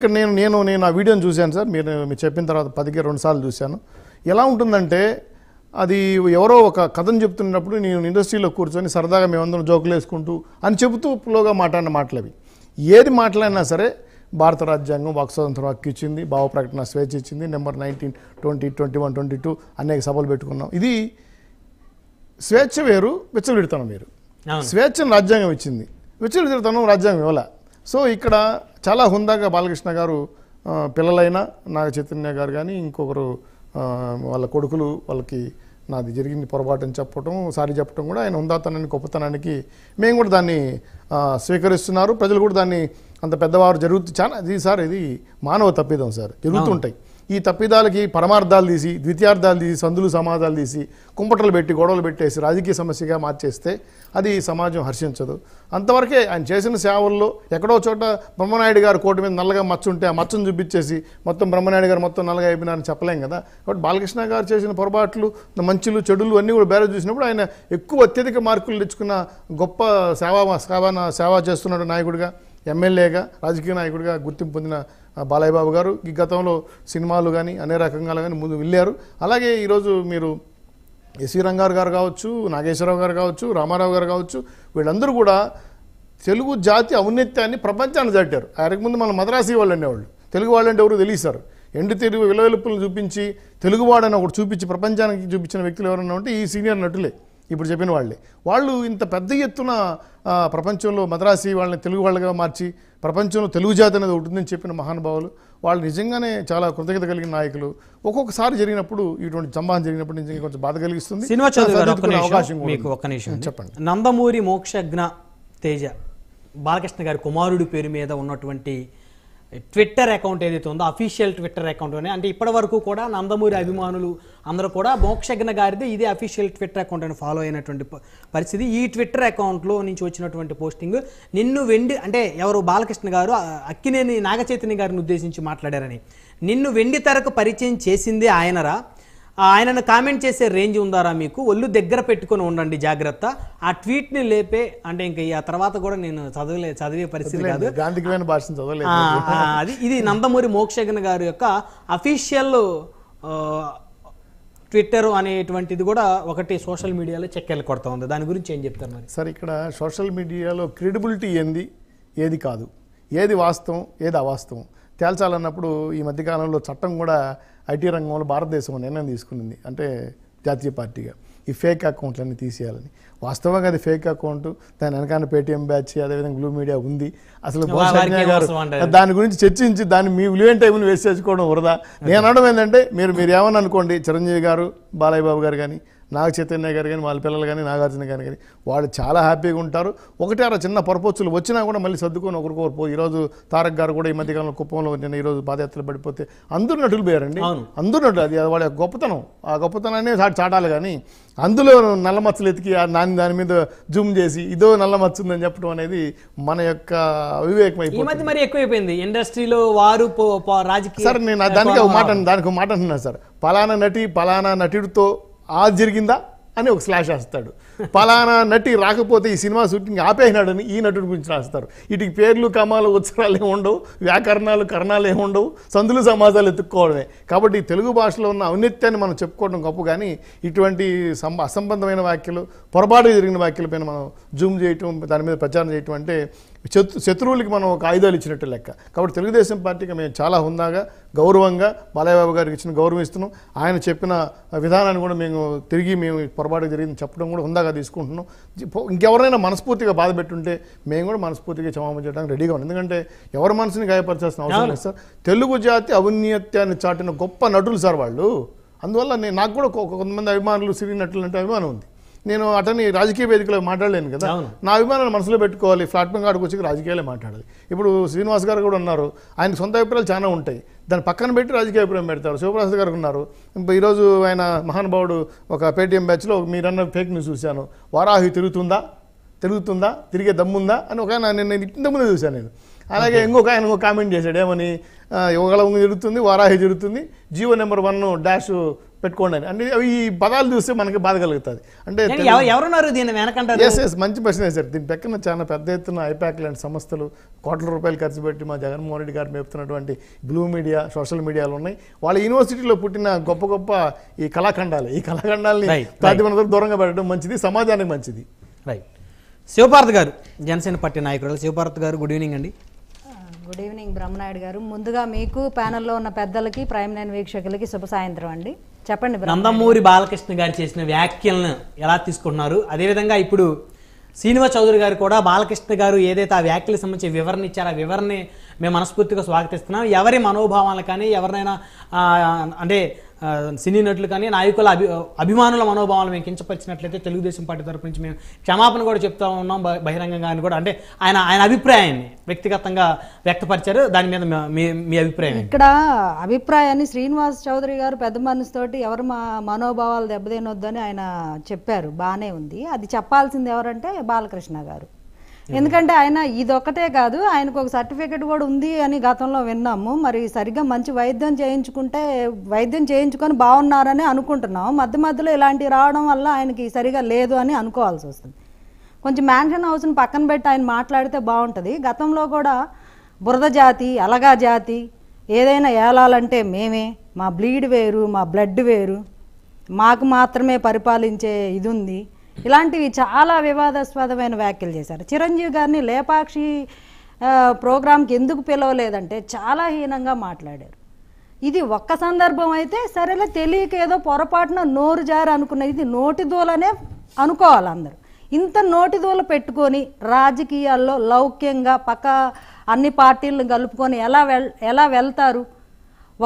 ఇక్కడ నేను నేను నేను ఆ వీడియోని చూశాను సార్ మీరు మీరు చెప్పిన తర్వాత పదికి రెండు సార్లు చూశాను ఎలా ఉంటుందంటే అది ఎవరో ఒక కథను చెప్తున్నప్పుడు నేను ఇండస్ట్రీలో కూర్చొని సరదాగా మేమందరం జోకులు వేసుకుంటూ అని చెబుతూ ప్లోగా మాట్లాడిన అవి ఏది మాట్లాడినా సరే భారత రాజ్యాంగం వాక్ స్వాతంత్రం హక్కు ఇచ్చింది భావ ప్రకటన స్వేచ్ఛ ఇచ్చింది number nineteen twenty twenty one twenty two అనేక సభలు పెట్టుకున్నాం ఇది స్వేచ్ఛ వేరు పెడతాను వేరు స్వేచ్ఛను రాజ్యాంగం ఇచ్చింది పెడతాను రాజ్యాంగం ఇవ్వలే సో ఇక్కడ చాలా హుందాగా బాలకృష్ణ గారు పిల్లలైనా నాగ చైతన్య గారు కానీ ఇంకొకరు వాళ్ళ కొడుకులు వాళ్ళకి నాది జరిగింది పొరపాటు అని చెప్పటం సారీ చెప్పటం కూడా ఆయన ఉందాతనానికి గొప్పతనానికి మేము కూడా దాన్ని స్వీకరిస్తున్నారు ప్రజలు కూడా దాన్ని అంత పెద్దవారు జరుగుతూ చాలా ఇది సార్ ఇది మానవ తప్పిదం సార్ జరుగుతుంటాయి ఈ తప్పిదాలకి పరమార్థాలు తీసి ద్వితీయార్థాలు తీసి సందులు సమాధాలు తీసి కుంపటలు పెట్టి గొడవలు పెట్టేసి రాజకీయ సమస్యగా మార్చేస్తే అది సమాజం హర్షించదు అంతవరకే ఆయన చేసిన సేవల్లో ఎక్కడో చోట బ్రహ్మనాయుడు గారు కోటి మీద నల్లగా మచ్చుంటే ఉంటే ఆ మచ్చను చూపించేసి మొత్తం బ్రహ్మనాయుడు గారు మొత్తం నల్లగా అయిపోయినారని చెప్పలేం కదా కాబట్టి బాలకృష్ణ గారు చేసిన పొరపాట్లు మంచులు చెడులు అన్నీ కూడా బేర చూసినప్పుడు ఆయన ఎక్కువ అత్యధిక మార్కులు తెచ్చుకున్న గొప్ప సేవా సేవ సేవ చేస్తున్నాడు నాయకుడిగా ఎమ్మెల్యేగా రాజకీయ నాయకుడిగా గుర్తింపు పొందిన బాలయ్య బాబు గారు ఈ గతంలో సినిమాలు కానీ అనే రకంగా కానీ ముందు వెళ్ళారు అలాగే ఈరోజు మీరు ఎస్వి రంగారు గారు కావచ్చు నాగేశ్వరరావు గారు కావచ్చు రామారావు గారు కావచ్చు వీళ్ళందరూ కూడా తెలుగు జాతి ఔన్నత్యాన్ని ప్రపంచాన్ని దాటారు ఆయనకు ముందు మన మద్రాసీ వాళ్ళు అనేవాళ్ళు తెలుగు వాళ్ళు అంటే ఎవరు తెలియసారు ఎండు తెలుగు విలవెలుపులను చూపించి తెలుగువాడని ఒకటి చూపించి ప్రపంచానికి చూపించిన వ్యక్తులు ఎవరన్నా ఉంటే ఈ సీనియర్ నటులే ఇప్పుడు చెప్పిన వాళ్ళే వాళ్ళు ఇంత పెద్ద ఎత్తున ప్రపంచంలో మద్రాసి వాళ్ళని తెలుగు వాళ్ళగా మార్చి ప్రపంచంలో తెలుగు జాతి అనేది ఉంటుందని చెప్పిన మహానుభావులు వాళ్ళు నిజంగానే చాలా కృతజ్ఞత కలిగిన నాయకులు ఒక్కొక్కసారి జరిగినప్పుడు ఇటువంటి జంబాన్ జరిగినప్పుడు నిజంగా కొంచెం బాధ కలిగిస్తుంది చెప్పండి నందమూరి మోక్షజ్ఞ తేజ బాలకృష్ణ గారి కుమారుడి పేరు మీద ఉన్నటువంటి ట్విట్టర్ అకౌంట్ ఏదైతే ఉందో అఫీషియల్ ట్విట్టర్ అకౌంట్ అని అంటే ఇప్పటి వరకు కూడా నందమూరి అభిమానులు అందరూ కూడా మోక్షగ్న గారిది ఇదే అఫీషియల్ ట్విట్టర్ అకౌంట్ అని ఫాలో అయినటువంటి పరిస్థితి ఈ ట్విట్టర్ అకౌంట్లో నుంచి వచ్చినటువంటి పోస్టింగ్ నిన్ను వెండి అంటే ఎవరు బాలకృష్ణ గారు అక్కినేని నాగచైతన్య గారిని ఉద్దేశించి మాట్లాడారని నిన్ను వెండి తెరకు పరిచయం చేసింది ఆయనరా ఆయనను కామెంట్ చేసే రేంజ్ ఉందారా మీకు ఒళ్ళు దగ్గర పెట్టుకొని ఉండండి జాగ్రత్త ఆ ట్వీట్ని లేపే అంటే ఇంకా ఆ తర్వాత కూడా నేను చదవలే చదివే పరిస్థితి కాదు అది ఇది నందమూరి మోక్షగన్ గారి యొక్క అఫీషియల్ ట్విట్టర్ అనేటువంటిది కూడా ఒకటి సోషల్ మీడియాలో చెక్కెలు కొడతా ఉంది దాని గురించి ఏం చెప్తారు మరి సార్ ఇక్కడ సోషల్ మీడియాలో క్రెడిబిలిటీ ఏంది ఏది కాదు ఏది వాస్తవం ఏది అవాస్తవం తేల్చాలన్నప్పుడు ఈ మధ్యకాలంలో చట్టం కూడా ఐటీ రంగంలో భారతదేశం నిర్ణయం తీసుకునింది అంటే జాతీయ పార్టీగా ఈ ఫేక్ అకౌంట్లన్నీ తీసేయాలని వాస్తవంగా అది ఫేక్ అకౌంట్ దాని వెనకాల పేటీఎం బ్యాచ్ అదేవిధంగా బ్లూ మీడియా ఉంది అసలు గారు దాని గురించి చర్చించి దాన్ని మీ విలువైన టైంని వేసేసుకోవడం వరదా నేను అనడం ఏంటంటే మీరు మీరు ఏమని అనుకోండి చిరంజీవి గారు బాలయ్య బాబు గారు కానీ నాగ చైతన్య గారు కానీ వాళ్ళ పిల్లలు కానీ నాగార్జున గారు కానీ వాళ్ళు చాలా హ్యాపీగా ఉంటారు ఒకటే ఆ చిన్న పొరపొచ్చులు వచ్చినా కూడా మళ్ళీ సర్దుకొని ఒకరికొకరు ఈరోజు తారక్ గారు కూడా ఈ మధ్యకాలంలో కుప్పంలో నిన్న ఈరోజు పాదయాత్రలు పడిపోతే అందరూ నటులు పోయారండి అందరూ నటులు అది వాళ్ళ గొప్పతనం ఆ గొప్పతనాన్ని చాటాలి కానీ అందులో నల్ల మచ్చలు ఎతికి దాని దాని మీద జూమ్ చేసి ఇదో నల్ల ఉందని చెప్పడం అనేది మన యొక్క అవివేకం అయిపోయింది మరి ఎక్కువైపోయింది ఇండస్ట్రీలో వారు రాజకీయ సార్ నేను దానికి మాట దానికి మాట అంటున్నాను సార్ పలానా నటి పలానా నటుడితో ఆ జరిగిందా అని ఒక స్లాష్ రాస్తాడు పలానా నటి రాకపోతే ఈ సినిమా షూటింగ్ ఆపేసినాడని ఈ నటుడి గురించి రాస్తారు వీటికి పేర్లు కమాలు ఉత్సరాలు ఏమి ఉండవు వ్యాకరణాలు కరణాలు ఏమి ఉండవు సందులు సమాజాలు ఎత్తుక్కోవడమే కాబట్టి తెలుగు భాషలో ఉన్న ఔన్నత్యాన్ని మనం చెప్పుకోవడం గొప్ప కానీ ఇటువంటి అసంబంధమైన వ్యాఖ్యలు పొరపాటు జరిగిన వ్యాఖ్యలపైన మనం జూమ్ చేయటం దాని మీద ప్రచారం చేయటం అంటే శత్రువులకి మనం ఒక ఆయుధాలు ఇచ్చినట్టు లెక్క కాబట్టి తెలుగుదేశం పార్టీకి మేము చాలా హుందాగా గౌరవంగా బాలయ్యబాబు గారికి ఇచ్చిన గౌరవం ఇస్తున్నాం ఆయన చెప్పిన విధానాన్ని కూడా మేము తిరిగి మేము పొరపాటు జరిగింది చెప్పడం కూడా హుందాగా తీసుకుంటున్నాం ఇంకెవరైనా మనస్ఫూర్తిగా బాధ పెట్టుంటే మేము కూడా మనస్ఫూర్తిగా క్షమాపణ చేయడానికి రెడీగా ఉన్నాం ఎందుకంటే ఎవరి మనసుని గాయపరచాల్సిన అవసరం లేదు సార్ తెలుగు జాతి అవినీత్యాన్ని చాటిన గొప్ప నటులు సార్ వాళ్ళు అందువల్ల నేను నాకు కూడా కొంతమంది అభిమానులు సినీ నటులు అంటే అభిమానం ఉంది నేను అతన్ని రాజకీయ వేదికలో మాట్లాడలేను కదా నా అభిమానాన్ని మనసులో పెట్టుకోవాలి ప్లాట్ఫామ్ కాడికి వచ్చి రాజకీయాలే మాట్లాడాలి ఇప్పుడు శ్రీనివాస్ గారు కూడా ఉన్నారు ఆయన సొంత అభిప్రాయాలు చాలా ఉంటాయి దాన్ని పక్కన పెట్టి రాజకీయ అభిప్రాయం పెడతారు శివప్రసాద్ గారు ఉన్నారు ఈరోజు ఆయన మహానుభావుడు ఒక పేటీఎం బ్యాచ్లో మీరన్న ఫేక్ న్యూస్ చూశాను వారాహి తిరుగుతుందా తిరుగుతుందా తిరిగే దమ్ముందా అని ఒక ఆయన నేను ఇంతకుముందే చూశాను నేను అలాగే ఇంకొక ఆయన కామెంట్ చేశాడు ఏమని యువగళం జరుగుతుంది వారాహి జరుగుతుంది జీవో నెంబర్ వన్ డాష్ పెట్టుకోండి అని అంటే అవి ఈ పదాలు చూస్తే మనకి బాధ కలుగుతుంది అంటే ఎవరున్నారు దీన్ని వెనకంటారు ఎస్ ఎస్ మంచి ప్రశ్న సార్ దీని పక్కన చాలా పెద్ద ఎత్తున ఐపాక్ లాంటి సంస్థలు కోట్ల రూపాయలు ఖర్చు పెట్టి మా జగన్మోహన్ రెడ్డి గారు మేపుతున్నటువంటి బ్లూ మీడియా సోషల్ మీడియాలు ఉన్నాయి వాళ్ళ యూనివర్సిటీలో పుట్టిన గొప్ప గొప్ప ఈ కళాఖండాలు ఈ కళాఖండాలని ప్రాతిపనతో దూరంగా పెట్టడం మంచిది సమాజానికి మంచిది రైట్ శివపార్త్ గారు జనసేన పార్టీ నాయకురాలు శివపార్త్ గారు గుడ్ ఈవినింగ్ అండి గుడ్ ఈవినింగ్ బ్రహ్మనాయుడు గారు ముందుగా మీకు ప్యానల్లో ఉన్న పెద్దలకి ప్రైమ్ లైన్ వీక్షకులకి శుభ సాయంత్రం అండి చెప్పండి నందమూరి బాలకృష్ణ గారు చేసిన వ్యాఖ్యలను ఎలా తీసుకుంటున్నారు అదేవిధంగా ఇప్పుడు శ్రీనివా చౌదరి గారు కూడా బాలకృష్ణ గారు ఏదైతే ఆ వ్యాఖ్యలకు సంబంధించి వివరణ ఇచ్చారో ఆ వివరణని మేము మనస్ఫూర్తిగా స్వాగతిస్తున్నాం ఎవరి మనోభావాలు కానీ ఎవరినైనా అంటే సినీ నటులు కానీ నాయకుల అభి అభిమానుల మనోభావాలు మేము కించపరిచినట్లయితే తెలుగుదేశం పార్టీ తరపు నుంచి మేము క్షమాపణ కూడా చెప్తా ఉన్నాం బహిరంగంగా అని కూడా అంటే ఆయన ఆయన అభిప్రాయాన్ని వ్యక్తిగతంగా వ్యక్తపరిచారు దాని మీద మీ మీ అభిప్రాయం ఇక్కడ అభిప్రాయాన్ని శ్రీనివాస్ చౌదరి గారు పెద్ద మనసుతోటి ఎవరు మా మనోభావాలు దెబ్బతినొద్దని ఆయన చెప్పారు బాగానే ఉంది అది చెప్పాల్సింది ఎవరంటే బాలకృష్ణ గారు ఎందుకంటే ఆయన ఇదొక్కటే కాదు ఆయనకు ఒక సర్టిఫికెట్ కూడా ఉంది అని గతంలో విన్నాము మరి సరిగ్గా మంచి వైద్యం చేయించుకుంటే వైద్యం చేయించుకొని బాగున్నారని అనుకుంటున్నాము మధ్య మధ్యలో ఇలాంటివి రావడం వల్ల ఆయనకి సరిగా లేదు అని అనుకోవాల్సి వస్తుంది కొంచెం మ్యాన్షన్ హౌస్ని పక్కన పెట్టి ఆయన మాట్లాడితే బాగుంటుంది గతంలో కూడా బురద జాతి అలగా జాతి ఏదైనా ఏలాలంటే మేమే మా బ్లీడ్ వేరు మా బ్లడ్ వేరు మాకు మాత్రమే పరిపాలించే ఇది ఉంది ఇలాంటివి చాలా వివాదాస్పదమైన వ్యాఖ్యలు చేశారు చిరంజీవి గారిని లేపాక్షి ప్రోగ్రాంకి ఎందుకు పిలవలేదంటే చాలా హీనంగా మాట్లాడారు ఇది ఒక్క సందర్భం అయితే సరేలే తెలియక ఏదో పొరపాటున నోరు జారు అనుకున్నది ఇది నోటి దూలనే అనుకోవాలి అందరూ ఇంత నోటి దూల పెట్టుకొని రాజకీయాల్లో లౌక్యంగా పక్క అన్ని పార్టీలను కలుపుకొని ఎలా వెళ్ ఎలా వెళ్తారు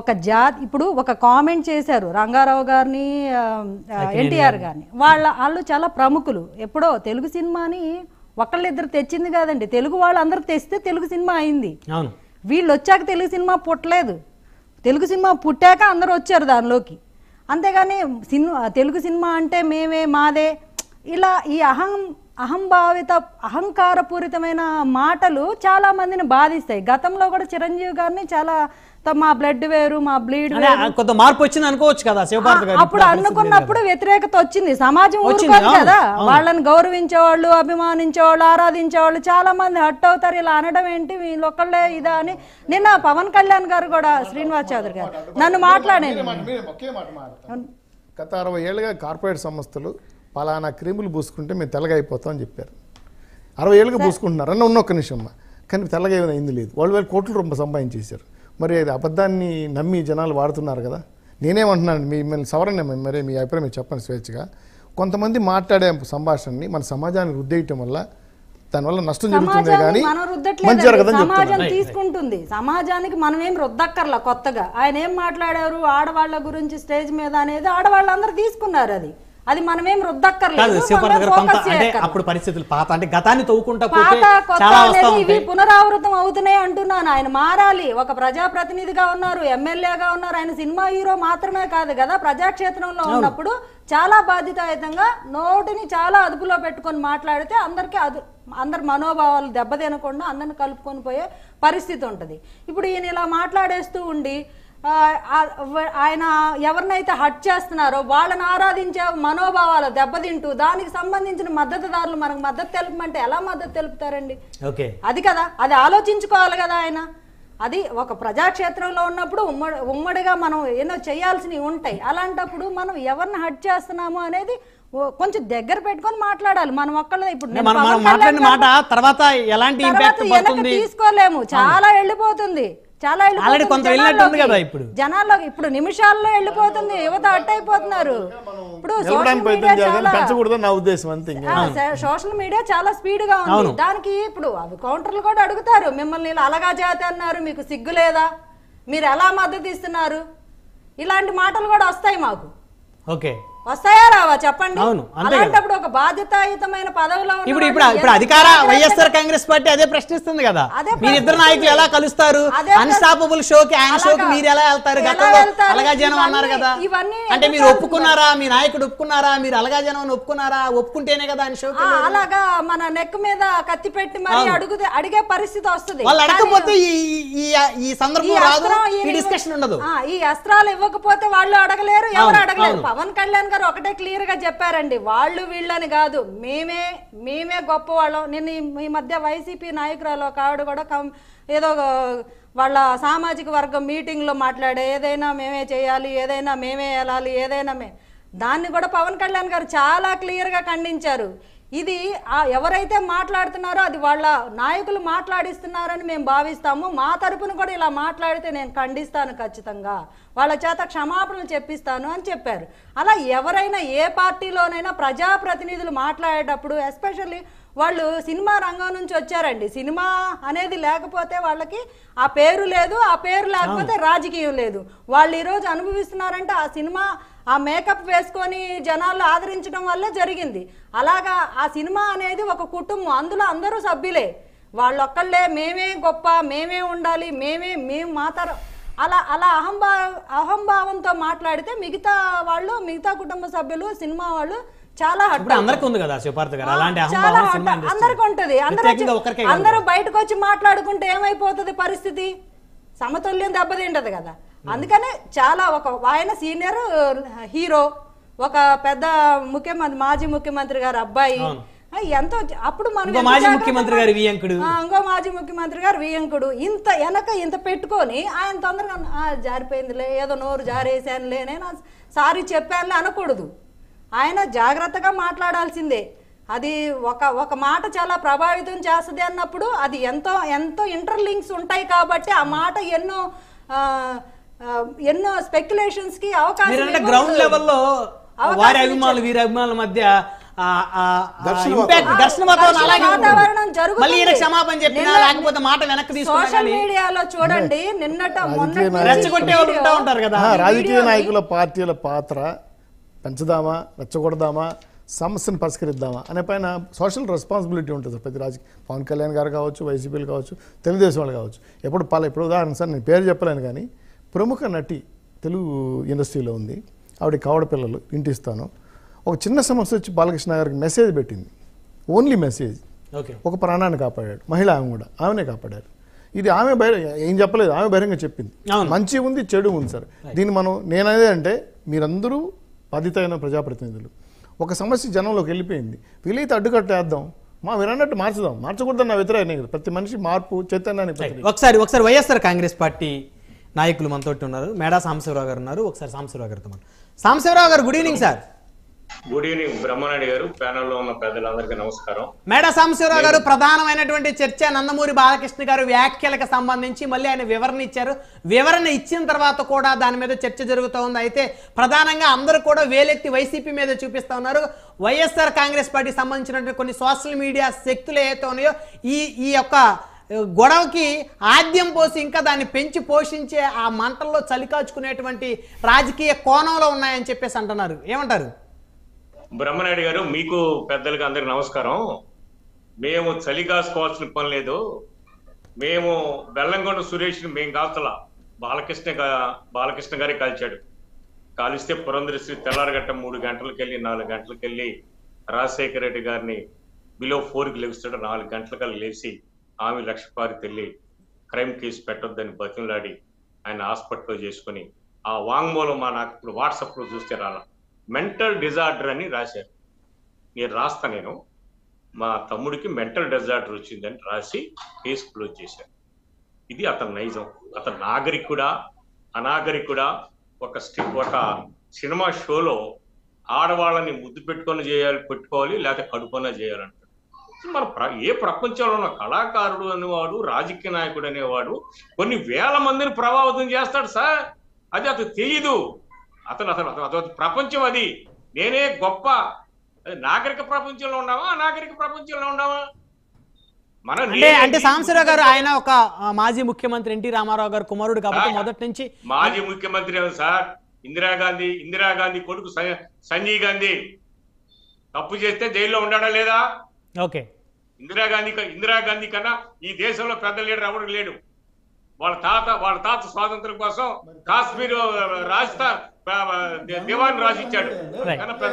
ఒక జా ఇప్పుడు ఒక కామెంట్ చేశారు రంగారావు గారిని ఎన్టీఆర్ గారిని వాళ్ళ వాళ్ళు చాలా ప్రముఖులు ఎప్పుడో తెలుగు సినిమాని ఒకళ్ళిద్దరు తెచ్చింది కాదండి తెలుగు వాళ్ళు అందరూ తెస్తే తెలుగు సినిమా అయింది వీళ్ళు వచ్చాక తెలుగు సినిమా పుట్టలేదు తెలుగు సినిమా పుట్టాక అందరూ వచ్చారు దానిలోకి అంతేగాని సినిమా తెలుగు సినిమా అంటే మేమే మాదే ఇలా ఈ అహం అహంభావిత అహంకారపూరితమైన మాటలు చాలా మందిని బాధిస్తాయి గతంలో కూడా చిరంజీవి గారిని చాలా మా బ్లడ్ వేరు మా బ్లీడ్ కొంత మార్పు వచ్చింది అనుకోవచ్చు కదా శివభారతి గారు అప్పుడు అనుకున్నప్పుడు వ్యతిరేకత వచ్చింది సమాజం వచ్చింది కదా వాళ్ళని గౌరవించే వాళ్ళు అభిమానించే వాళ్ళు ఆరాధించే వాళ్ళు చాలా మంది హట్ అవుతారు ఇలా అనడం ఏంటి వీళ్ళొక్కళ్ళే ఇదా అని నిన్న పవన్ కళ్యాణ్ గారు కూడా శ్రీనివాస్ చౌదరి గారు నన్ను మాట్లాడండి గత అరవై ఏళ్ళుగా కార్పొరేట్ సంస్థలు పలానా క్రీములు పూసుకుంటే మేము తెల్లగా అని చెప్పారు అరవై ఏళ్ళుగా పూసుకుంటున్నారు అన్న ఉన్న ఒక్క నిమిషం కానీ తెల్లగా ఏమైనా అయింది లేదు వాళ్ళు వేల కోట్లు రూపాయలు సంపాదించేశారు మరి అది అబద్ధాన్ని నమ్మి జనాలు వాడుతున్నారు కదా నేనేమంటున్నాను మిమ్మల్ని సవరణ మరి మీ అభిప్రాయం మీరు చెప్పండి స్వేచ్ఛగా కొంతమంది మాట్లాడే సంభాషణని మన సమాజాన్ని రుద్దేయటం వల్ల దానివల్ల నష్టం జరుగుతుంది కానీ సమాజం తీసుకుంటుంది సమాజానికి మనం ఏం రుద్దక్కర్లా కొత్తగా ఆయన ఏం మాట్లాడారు ఆడవాళ్ళ గురించి స్టేజ్ మీద అనేది ఆడవాళ్ళందరూ తీసుకున్నారు అది అది మనమేం రుద్దక్కర్లేదు అప్పుడు పరిస్థితులు పాత అంటే గతాన్ని ఇవి పునరావృతం అవుతున్నాయి అంటున్నాను ఆయన మారాలి ఒక ప్రజాప్రతినిధిగా ఉన్నారు ఎమ్మెల్యేగా ఉన్నారు ఆయన సినిమా హీరో మాత్రమే కాదు కదా ప్రజాక్షేత్రంలో ఉన్నప్పుడు చాలా బాధ్యతాయుతంగా నోటిని చాలా అదుపులో పెట్టుకొని మాట్లాడితే అందరికి అదు అందరి మనోభావాలు దెబ్బతినకుండా అందరిని కలుపుకొని పోయే పరిస్థితి ఉంటుంది ఇప్పుడు ఈయన ఇలా మాట్లాడేస్తూ ఉండి ఆయన ఎవరినైతే హట్ చేస్తున్నారో వాళ్ళని ఆరాధించే మనోభావాలు దెబ్బతింటూ దానికి సంబంధించిన మద్దతుదారులు మనకు మద్దతు తెలుపమంటే ఎలా మద్దతు తెలుపుతారండి ఓకే అది కదా అది ఆలోచించుకోవాలి కదా ఆయన అది ఒక ప్రజాక్షేత్రంలో ఉన్నప్పుడు ఉమ్మడి ఉమ్మడిగా మనం ఎన్నో చేయాల్సినవి ఉంటాయి అలాంటప్పుడు మనం ఎవరిని హట్ చేస్తున్నాము అనేది కొంచెం దగ్గర పెట్టుకొని మాట్లాడాలి మనం ఒక్కళ్ళ ఇప్పుడు మాట తర్వాత ఎలాంటి తీసుకోలేము చాలా వెళ్ళిపోతుంది చాలా ఇప్పుడు జనాల్లో ఇప్పుడు నిమిషాల్లో వెళ్ళిపోతుంది యువత అట్ అయిపోతున్నారు ఇప్పుడు సోషల్ మీడియా చాలా స్పీడ్ గా ఉంది దానికి ఇప్పుడు అవి కౌంటర్లు కూడా అడుగుతారు మిమ్మల్ని అలగా జాతి అన్నారు మీకు సిగ్గు లేదా మీరు ఎలా మద్దతు ఇస్తున్నారు ఇలాంటి మాటలు కూడా వస్తాయి మాకు ఓకే వస్తాయా రావా చెప్పండి అవును అలాంటప్పుడు ఒక బాధ్యతాయుతమైన పదవిలో ఇప్పుడు ఇప్పుడు ఇప్పుడు అధికార వైఎస్ఆర్ కాంగ్రెస్ పార్టీ అదే ప్రశ్నిస్తుంది కదా మీ ఇద్దరు నాయకులు ఎలా కలుస్తారు అన్స్టాపబుల్ షోకి ఆయన షోకి మీరు ఎలా వెళ్తారు అలగా జనం అన్నారు కదా ఇవన్నీ అంటే మీరు ఒప్పుకున్నారా మీ నాయకుడు ఒప్పుకున్నారా మీరు అలగా జనం ఒప్పుకున్నారా ఒప్పుకుంటేనే కదా ఆయన షోకి అలాగా మన నెక్ మీద కత్తి పెట్టి మరి అడుగు అడిగే పరిస్థితి వస్తుంది వాళ్ళు అడగకపోతే ఈ ఈ సందర్భం రాదు ఈ డిస్కషన్ ఉండదు ఈ అస్త్రాలు ఇవ్వకపోతే వాళ్ళు అడగలేరు ఎవరు అడగలేరు పవన్ కళ్యాణ్ గారు ఒకటే క్లియర్గా చెప్పారండి వాళ్ళు వీళ్ళని కాదు మేమే మేమే గొప్ప వాళ్ళం నేను ఈ మధ్య వైసీపీ నాయకురాలు ఒక ఆవిడ కూడా కం ఏదో వాళ్ళ సామాజిక వర్గం మీటింగ్లో మాట్లాడే ఏదైనా మేమే చేయాలి ఏదైనా మేమే వెళ్ళాలి ఏదైనా మే దాన్ని కూడా పవన్ కళ్యాణ్ గారు చాలా క్లియర్గా ఖండించారు ఇది ఎవరైతే మాట్లాడుతున్నారో అది వాళ్ళ నాయకులు మాట్లాడిస్తున్నారని మేము భావిస్తాము మా తరపున కూడా ఇలా మాట్లాడితే నేను ఖండిస్తాను ఖచ్చితంగా వాళ్ళ చేత క్షమాపణలు చెప్పిస్తాను అని చెప్పారు అలా ఎవరైనా ఏ పార్టీలోనైనా ప్రజాప్రతినిధులు మాట్లాడేటప్పుడు ఎస్పెషల్లీ వాళ్ళు సినిమా రంగం నుంచి వచ్చారండి సినిమా అనేది లేకపోతే వాళ్ళకి ఆ పేరు లేదు ఆ పేరు లేకపోతే రాజకీయం లేదు వాళ్ళు ఈరోజు అనుభవిస్తున్నారంటే ఆ సినిమా ఆ మేకప్ వేసుకొని జనాలు ఆదరించడం వల్ల జరిగింది అలాగా ఆ సినిమా అనేది ఒక కుటుంబం అందులో అందరూ సభ్యులే వాళ్ళొక్కళ్ళే మేమే గొప్ప మేమే ఉండాలి మేమే మేము మాతర అలా అలా అహంభా అహంభావంతో మాట్లాడితే మిగతా వాళ్ళు మిగతా కుటుంబ సభ్యులు సినిమా వాళ్ళు చాలా అందరికి అందరికి అందరూ బయటకు వచ్చి మాట్లాడుకుంటే ఏమైపోతుంది పరిస్థితి సమతుల్యం దెబ్బతింటది కదా అందుకనే చాలా ఒక ఆయన సీనియర్ హీరో ఒక పెద్ద ముఖ్యమంత్రి మాజీ ముఖ్యమంత్రి గారు అబ్బాయి ఎంతో అప్పుడు మనం మాజీ ముఖ్యమంత్రి గారు వియంకుడు ఇంకో మాజీ ముఖ్యమంత్రి గారు వియంకుడు ఇంత వెనక ఇంత పెట్టుకొని ఆయన తొందరగా జారిపోయిందిలే ఏదో నోరు జారేసానులే నేను సారీ చెప్పానులే అనకూడదు ఆయన జాగ్రత్తగా మాట్లాడాల్సిందే అది ఒక ఒక మాట చాలా ప్రభావితం చేస్తుంది అన్నప్పుడు అది ఎంతో ఎంతో ఇంటర్లింక్స్ ఉంటాయి కాబట్టి ఆ మాట ఎన్నో ఎన్నో స్పెక్యులేషన్స్ కి అవకాశం గ్రౌండ్ లెవెల్లో వారి అభిమానులు వీరి అభిమానుల మధ్య క్షమాపణ చెప్పినా లేకపోతే మాట సోషల్ మీడియాలో చూడండి ఉంటా ఉంటారు కదా రాజకీయ నాయకుల పార్టీల పాత్ర పెంచుదామా రెచ్చగొడదామా సమస్యను పరిష్కరిద్దామా అనే పైన సోషల్ రెస్పాన్సిబిలిటీ ఉంటుంది ప్రతి రాజకీయ పవన్ కళ్యాణ్ గారు కావచ్చు వైసీపీలు కావచ్చు తెలుగుదేశం వాళ్ళు కావచ్చు ఎప్పుడు పాల ఇప్పుడు ఉదాహరణ సార్ నేను పేరు చెప్పలేను కానీ ప్రముఖ నటి తెలుగు ఇండస్ట్రీలో ఉంది ఆవిడ కావడ పిల్లలు ఇంటిస్తాను ఒక చిన్న సమస్య వచ్చి బాలకృష్ణ గారికి మెసేజ్ పెట్టింది ఓన్లీ మెసేజ్ ఓకే ఒక ప్రాణాన్ని కాపాడాడు మహిళ ఆమె కూడా ఆమెనే కాపాడారు ఇది ఆమె బహిర ఏం చెప్పలేదు ఆమె బహిరంగ చెప్పింది మంచి ఉంది చెడు ఉంది సార్ దీన్ని మనం నేననేది అంటే మీరందరూ బాధితైన ప్రజాప్రతినిధులు ఒక సమస్య జనంలోకి వెళ్ళిపోయింది వీలైతే అడ్డుకట్టేద్దాం మా వినన్నట్టు మార్చుదాం నా వ్యతిరేకం ప్రతి మనిషి మార్పు చైతన్యాన్ని ఒకసారి ఒకసారి వైఎస్ఆర్ కాంగ్రెస్ పార్టీ నాయకులు మనతోటి ఉన్నారు మేడా సాంబశివరావు గారు ఉన్నారు ఒకసారి సాంబశివరావు గారితో మనం సాంబశివరావు గారు good evening sir good evening Brahmanaidu గారు ప్యానల్లో ఉన్న ప్రజలందరికీ నమస్కారం మేడా సాంబశివరావు గారు ప్రధానమైనటువంటి చర్చ నందమూరి బాలకృష్ణ గారు వ్యాఖ్యలకు సంబంధించి మళ్ళీ ఆయన వివరణ ఇచ్చారు వివరణ ఇచ్చిన తర్వాత కూడా దాని మీద చర్చ జరుగుతూ ఉంది అయితే ప్రధానంగా అందరూ కూడా వేలెత్తి వైసీపీ మీద చూపిస్తూ ఉన్నారు వైఎస్ఆర్ కాంగ్రెస్ పార్టీ సంబంధించినటువంటి కొన్ని సోషల్ మీడియా శక్తులు ఏవైతే ఉన్నాయో ఈ ఈ యొక్క గొడవకి ఆద్యం పోసి ఇంకా దాన్ని పెంచి పోషించే ఆ మంటల్లో చలికాచుకునేటువంటి రాజకీయ కోణంలో ఉన్నాయని చెప్పేసి అంటున్నారు ఏమంటారు బ్రహ్మనాయుడు గారు మీకు పెద్దలకు అందరికి నమస్కారం మేము చలి కాసుకోవాల్సిన పని లేదు మేము బెల్లంకొండ సురేష్ని మేము కాల్చలా బాలకృష్ణ బాలకృష్ణ గారే కాల్చాడు కాలిస్తే పురంధరశ్రీ తెల్లారగట్ట మూడు గంటలకు వెళ్ళి నాలుగు గంటలకు వెళ్ళి రాజశేఖర రెడ్డి గారిని బిలో ఫోర్కి లేస్తాడు నాలుగు గంటలకల్లా లేచి ఆమె లక్షపారి తల్లి క్రైమ్ కేసు పెట్టొద్దని బతిలాడి ఆయన హాస్పిటల్లో చేసుకుని ఆ వాంగ్మూలం మా నాకు ఇప్పుడు వాట్సాప్లో చూస్తే రాల మెంటల్ డిజార్డర్ అని రాశారు నేను రాస్తా నేను మా తమ్ముడికి మెంటల్ డిజార్డర్ వచ్చిందని రాసి కేసు క్లోజ్ చేశాను ఇది అతను నైజం అతను నాగరికుడా అనాగరికుడా ఒక స్టిప్ ఒక సినిమా షోలో ఆడవాళ్ళని ముద్దు పెట్టుకొని చేయాలి పెట్టుకోవాలి లేకపోతే కడుపున చేయాలని మన ప్ర ఏ ప్రపంచంలో ఉన్న కళాకారుడు అనేవాడు రాజకీయ నాయకుడు అనేవాడు కొన్ని వేల మందిని ప్రభావితం చేస్తాడు సార్ అది అతను తెలియదు అతను అతను అతను అతను ప్రపంచం అది నేనే గొప్ప నాగరిక ప్రపంచంలో ఉన్నావా నాగరిక ప్రపంచంలో ఉన్నావా అంటే అంటే సాంబశివరావు గారు ఆయన ఒక మాజీ ముఖ్యమంత్రి ఎన్టీ రామారావు గారు కుమారుడు కాబట్టి మొదటి నుంచి మాజీ ముఖ్యమంత్రి సార్ ఇందిరాగాంధీ ఇందిరాగాంధీ కొడుకు సంజయ్ గాంధీ తప్పు చేస్తే జైల్లో ఉండాడా లేదా ఓకే ఇందిరాగాంధీ ఇందిరాగాంధీ కన్నా ఈ దేశంలో పెద్ద లీడర్ ఎవరు లేడు వాళ్ళ తాత వాళ్ళ తాత స్వాతంత్రం కోసం కాశ్మీర్ రాజస్థాన్ దివాన్ రాసిచ్చాడు